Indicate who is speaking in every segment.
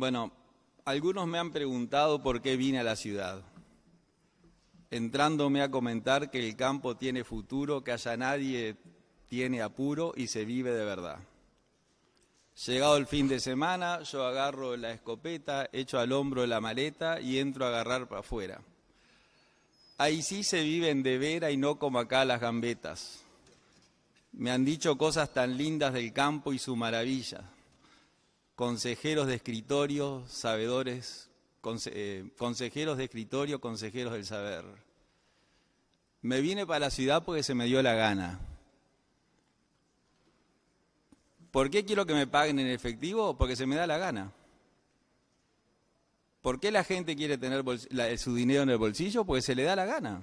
Speaker 1: Bueno, algunos me han preguntado por qué vine a la ciudad, entrándome a comentar que el campo tiene futuro, que allá nadie tiene apuro y se vive de verdad. Llegado el fin de semana, yo agarro la escopeta, echo al hombro la maleta y entro a agarrar para afuera. Ahí sí se viven de vera y no como acá las gambetas. Me han dicho cosas tan lindas del campo y su maravilla consejeros de escritorio, sabedores, eh, consejeros de escritorio, consejeros del saber. Me vine para la ciudad porque se me dio la gana. ¿Por qué quiero que me paguen en efectivo? Porque se me da la gana. ¿Por qué la gente quiere tener eh, su dinero en el bolsillo? Porque se le da la gana.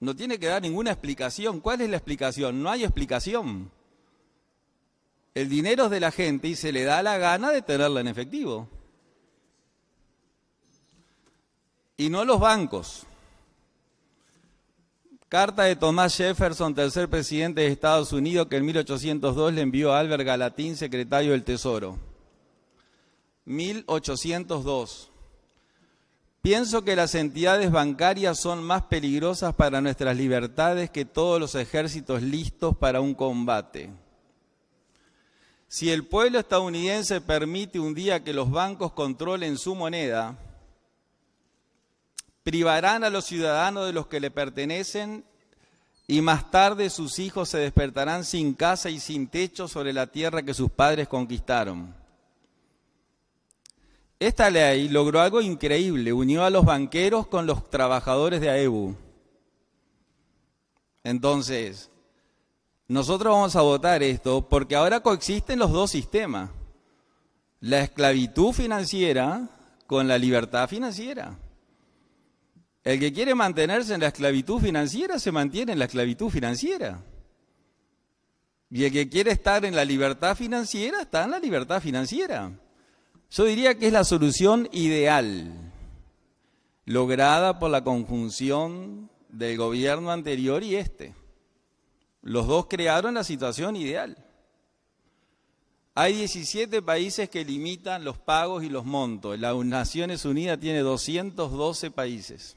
Speaker 1: No tiene que dar ninguna explicación. ¿Cuál es la explicación? No hay explicación el dinero es de la gente y se le da la gana de tenerla en efectivo. Y no los bancos. Carta de Thomas Jefferson, tercer presidente de Estados Unidos, que en 1802 le envió a Albert Galatín, secretario del Tesoro. 1802. Pienso que las entidades bancarias son más peligrosas para nuestras libertades que todos los ejércitos listos para un combate. Si el pueblo estadounidense permite un día que los bancos controlen su moneda, privarán a los ciudadanos de los que le pertenecen y más tarde sus hijos se despertarán sin casa y sin techo sobre la tierra que sus padres conquistaron. Esta ley logró algo increíble, unió a los banqueros con los trabajadores de AEBU. Entonces, nosotros vamos a votar esto porque ahora coexisten los dos sistemas, la esclavitud financiera con la libertad financiera. El que quiere mantenerse en la esclavitud financiera se mantiene en la esclavitud financiera. Y el que quiere estar en la libertad financiera está en la libertad financiera. Yo diría que es la solución ideal, lograda por la conjunción del gobierno anterior y este. Los dos crearon la situación ideal. Hay 17 países que limitan los pagos y los montos. Las Naciones Unidas tiene 212 países.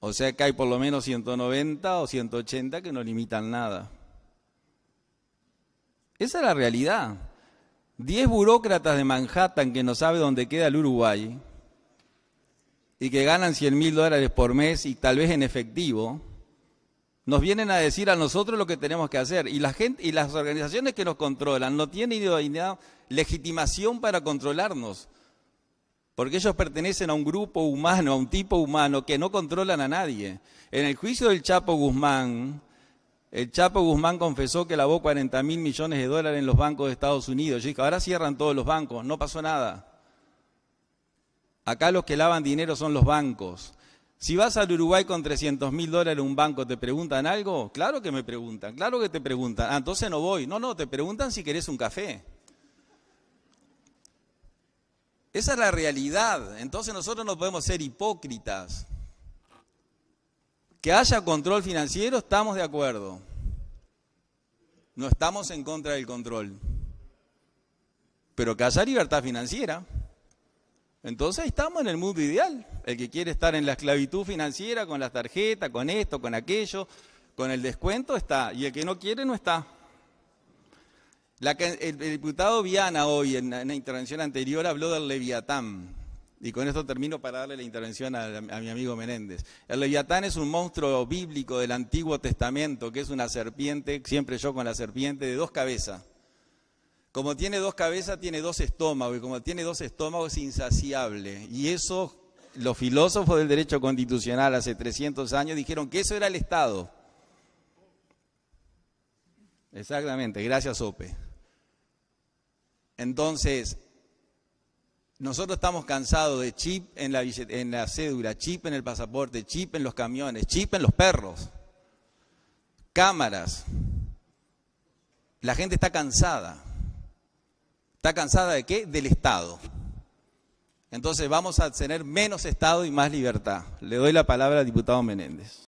Speaker 1: O sea que hay por lo menos 190 o 180 que no limitan nada. Esa es la realidad. Diez burócratas de Manhattan que no sabe dónde queda el Uruguay y que ganan 100 mil dólares por mes y tal vez en efectivo, nos vienen a decir a nosotros lo que tenemos que hacer y la gente y las organizaciones que nos controlan no tienen legitimación para controlarnos. Porque ellos pertenecen a un grupo humano, a un tipo humano que no controlan a nadie. En el juicio del Chapo Guzmán, el Chapo Guzmán confesó que lavó 40 mil millones de dólares en los bancos de Estados Unidos. dije, ahora cierran todos los bancos, no pasó nada. Acá los que lavan dinero son los bancos. Si vas al Uruguay con 300 mil dólares, un banco te preguntan algo, claro que me preguntan, claro que te preguntan, ah, entonces no voy. No, no, te preguntan si querés un café. Esa es la realidad. Entonces nosotros no podemos ser hipócritas. Que haya control financiero, estamos de acuerdo. No estamos en contra del control. Pero que haya libertad financiera. Entonces estamos en el mundo ideal. El que quiere estar en la esclavitud financiera, con las tarjetas, con esto, con aquello, con el descuento, está. Y el que no quiere, no está. el, diputado Viana hoy, en, la intervención anterior, habló del Leviatán. Y con esto termino para darle la intervención a mi amigo Menéndez. El Leviatán es un monstruo bíblico del Antiguo Testamento, que es una serpiente, siempre yo con la serpiente, de dos cabezas. Como tiene dos cabezas, tiene dos estómagos, y como tiene dos estómagos es insaciable. Y eso los filósofos del derecho constitucional hace 300 años dijeron que eso era el Estado. Exactamente, gracias Ope. Entonces, nosotros estamos cansados de chip en la, en la cédula, chip en el pasaporte, chip en los camiones, chip en los perros, cámaras. La gente está cansada. ¿Está cansada de qué? Del Estado. Entonces vamos a tener menos Estado y más libertad. Le doy la palabra al diputado Menéndez.